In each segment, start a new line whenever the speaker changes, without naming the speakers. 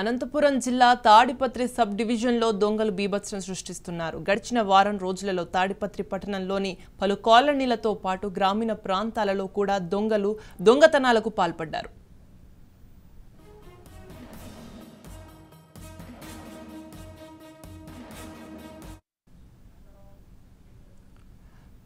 అనంతపురం జిల్లా తాడిపత్రి సబ్ డివిజన్లో దొంగలు బీభత్సం సృష్టిస్తున్నారు గడిచిన వారం రోజులలో తాడిపత్రి పట్టణంలోని పలు కాలనీలతో పాటు గ్రామీణ ప్రాంతాలలో కూడా దొంగలు దొంగతనాలకు పాల్పడ్డారు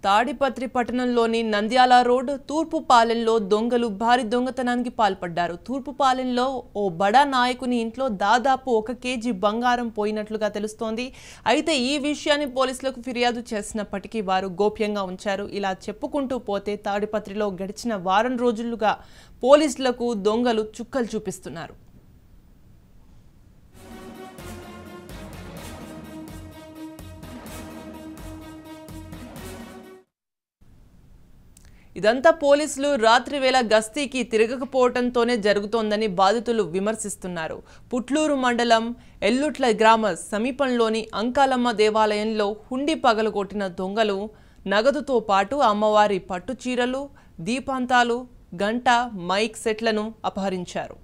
తాడిపత్రి పట్టణంలోని నంద్యాల రోడ్ తూర్పుపాలెంలో దొంగలు భారీ దొంగతనానికి పాల్పడ్డారు తూర్పుపాలెంలో ఓ బడా నాయకుని ఇంట్లో దాదాపు ఒక కేజీ బంగారం పోయినట్లుగా తెలుస్తోంది అయితే ఈ విషయాన్ని పోలీసులకు ఫిర్యాదు చేసినప్పటికీ వారు గోప్యంగా ఉంచారు ఇలా చెప్పుకుంటూ పోతే తాడిపత్రిలో గడిచిన వారం రోజులుగా పోలీసులకు దొంగలు చుక్కలు చూపిస్తున్నారు ఇదంతా పోలీసులు రాత్రివేళ గస్తీకి తిరగకపోవడంతోనే జరుగుతోందని బాధితులు విమర్శిస్తున్నారు పుట్లూరు మండలం ఎల్లుట్ల గ్రామ సమీపంలోని అంకాలమ్మ దేవాలయంలో హుండీ పగలగొట్టిన దొంగలు నగదుతో పాటు అమ్మవారి పట్టుచీరలు దీపాంతాలు గంట మైక్ సెట్లను అపహరించారు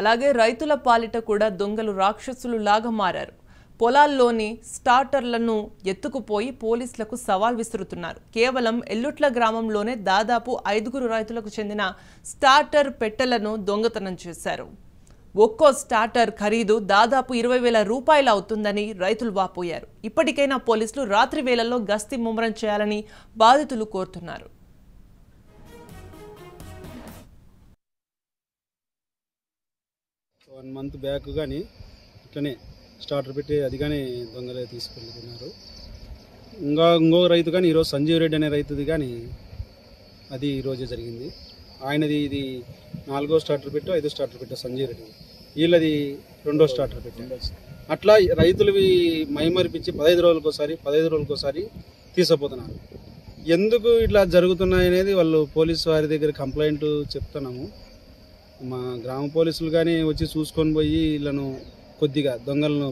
అలాగే రైతుల పాలిట కూడా దొంగలు రాక్షసులు లాగా మారారు పొలాల్లోని స్టార్టర్లను ఎత్తుకుపోయి పోలీసులకు సవాల్ విసురుతున్నారు కేవలం ఎల్లుట్ల గ్రామంలోనే దాదాపు ఐదుగురు రైతులకు చెందిన స్టార్టర్ పెట్టెలను దొంగతనం చేశారు ఒక్కో స్టార్టర్ ఖరీదు దాదాపు ఇరవై వేల రూపాయలు అవుతుందని రైతులు వాపోయారు ఇప్పటికైనా పోలీసులు రాత్రి వేళల్లో గస్తీ ముమ్మరం చేయాలని బాధితులు కోరుతున్నారు
వన్ మంత్ బ్యాక్ కానీ ఇట్లనే స్టార్టర్ పెట్టి అది కానీ దొంగలే తీసుకెళ్ళుకున్నారు ఇంకా ఇంకో రైతు కానీ ఈరోజు సంజీవ్ రెడ్డి అనే రైతుది కానీ అది ఈరోజే జరిగింది ఆయనది ఇది నాలుగో స్టార్టర్ పెట్టో ఐదో స్టార్టర్ పెట్టా సంజీవ్ రెడ్డి వీళ్ళది రెండో స్టార్టర్ పెట్టారు అట్లా రైతులవి మైమరిపించి పదహైదు రోజులకోసారి పదహైదు రోజులకోసారి తీసపోతున్నారు ఎందుకు ఇట్లా జరుగుతున్నాయనేది వాళ్ళు పోలీసు వారి దగ్గర కంప్లైంట్ చెప్తున్నాము మా గ్రామ పోలీసులు కానీ వచ్చి చూసుకొని పోయి వీళ్ళను కొద్దిగా దొంగలను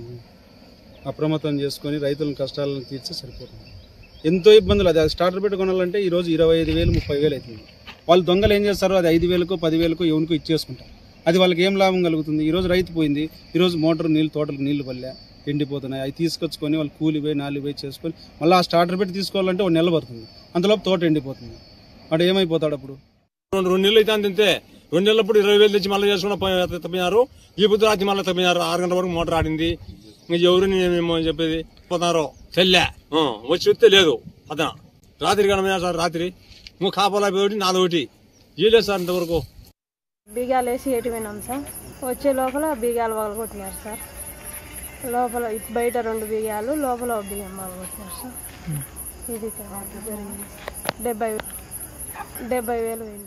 అప్రమత్తం చేసుకొని రైతుల కష్టాలను తీర్చి సరిపోతుంది ఎంతో ఇబ్బందులు అది స్టార్టర్ పెట్టి కొనాలంటే ఈరోజు ఇరవై ఐదు వేలు ముప్పై వేలు అవుతుంది వాళ్ళు దొంగలు ఏం చేస్తారు అది ఐదు వేలకు పదివేలకు ఎవరికో ఇచ్చేసుకుంటారు అది వాళ్ళకి ఏం లాభం కలుగుతుంది ఈరోజు రైతు పోయింది ఈరోజు మోటార్ నీళ్ళు తోటలకు నీళ్లు పల్లె ఎండిపోతున్నాయి అవి తీసుకొచ్చుకొని వాళ్ళు కూలి పోయి నాలుగు పోయి చేసుకొని మళ్ళీ ఆ స్టార్టర్ పెట్టి తీసుకోవాలంటే ఒక నెల పడుతుంది అంతలోపు తోట ఎండిపోతుంది వాడు ఏమైపోతాడు అప్పుడు
రెండు నెలలు అయితే అంతే రెండు నెలలప్పుడు ఇరవై వేలు తెచ్చి మళ్ళీ చేసుకున్న తప్పినారు ఈ బుద్ధి రాత్రి మళ్ళీ తప్పినారు ఆరు గంటల వరకు మోటార్ ఆడింది ఇంకా ఎవరు మేము చెప్పేది పోతున్నారో చెల్లె వచ్చి చూస్తే లేదు అతను రాత్రి కనమైనా సార్ రాత్రి నువ్వు కాపాలా ఒకటి నాదొకటి సార్ ఇంతవరకు
బీగాలు వేసి విన్నాం సార్ వచ్చే లోపల బీగాలు పగలగొట్టినారు సార్ లోపల బయట రెండు బీగాలు లోపల బియ్యం బాగుంటున్నారు
సార్
ఇది జరిగింది డెబ్బై డెబ్బై వేలు